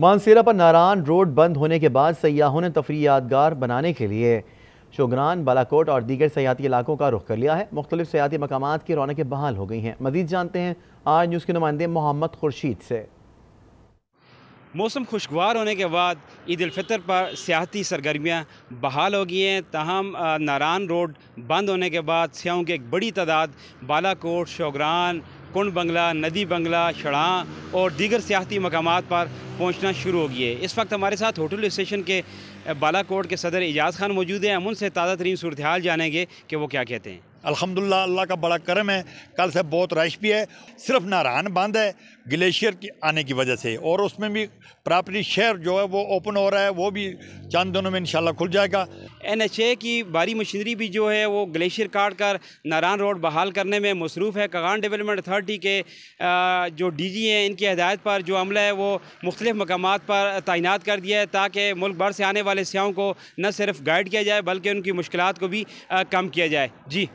मानसेरा पर नारायण रोड बंद होने के बाद सयाहों ने तफरी यादगार बनाने के लिए शोगरान बालाकोट और दीगर सयाती इलाकों का रुख कर लिया है मुख्तलिफ सयाती मकाम की रौनकें बहाल हो गई हैं मजीद जानते हैं आज न्यूज़ के नुमाइंदे मोहम्मद खुर्शीद से मौसम खुशगवार होने के बाद ईद फितर पर सियाती सरगर्मियाँ बहाल हो गई हैं तहम नारान रोड बंद होने के बाद सियाहों की एक बड़ी तादाद बालाकोट शोगरान कुंड बंगला नदी बंगला शड़ाँ और दीगर सियाती मकाम पर पहुँचना शुरू हो गई है इस वक्त हमारे साथ होटल स्टेशन के बालाकोट के सदर एजाज़ खान मौजूद हैं हम उनसे ताज़ा तरीन सूरत हाल जानेंगे कि वो क्या कहते हैं अलहमदिल्ला अल्लाह का बड़ा करम है कल से बहुत रश भी है सिर्फ नारायण बांध है ग्लेशियर की आने की वजह से और उसमें भी प्रॉपर्टी शहर जो है वो ओपन हो रहा है वो भी चंद दिनों में इंशाल्लाह खुल जाएगा एन एच ए की भारी मशीनरी भी जो है वो ग्लेशियर काट कर नारायण रोड बहाल करने में मसरूफ़ है कगान डेवलपमेंट अथॉरिटी के जो डी जी हैं इनकी की हदायत पर जो अमला है वो मुख्तलिफ़ मकाम पर तैनात कर दिया है ताकि मुल्क भर से आने वाले सियाहों को न सिर्फ गाइड किया जाए बल्कि उनकी मुश्किल को भी कम किया जाए जी